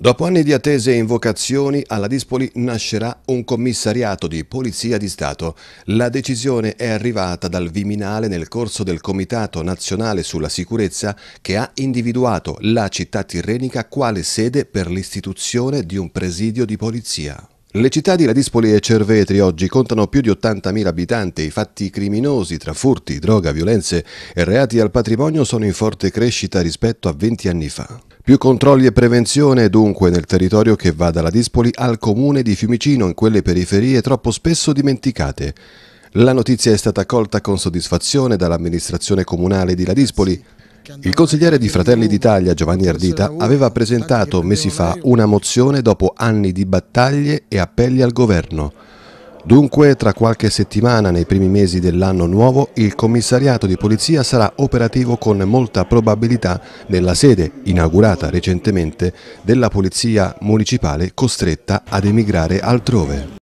Dopo anni di attese e invocazioni, alla Dispoli nascerà un commissariato di Polizia di Stato. La decisione è arrivata dal Viminale nel corso del Comitato Nazionale sulla Sicurezza che ha individuato la città tirrenica quale sede per l'istituzione di un presidio di polizia. Le città di Ladispoli e Cervetri oggi contano più di 80.000 abitanti. I fatti criminosi tra furti, droga, violenze e reati al patrimonio sono in forte crescita rispetto a 20 anni fa. Più controlli e prevenzione dunque nel territorio che va dalla Dispoli al comune di Fiumicino in quelle periferie troppo spesso dimenticate. La notizia è stata accolta con soddisfazione dall'amministrazione comunale di Ladispoli. Il consigliere di Fratelli d'Italia Giovanni Ardita aveva presentato mesi fa una mozione dopo anni di battaglie e appelli al governo. Dunque, tra qualche settimana, nei primi mesi dell'anno nuovo, il commissariato di polizia sarà operativo con molta probabilità nella sede, inaugurata recentemente, della polizia municipale costretta ad emigrare altrove.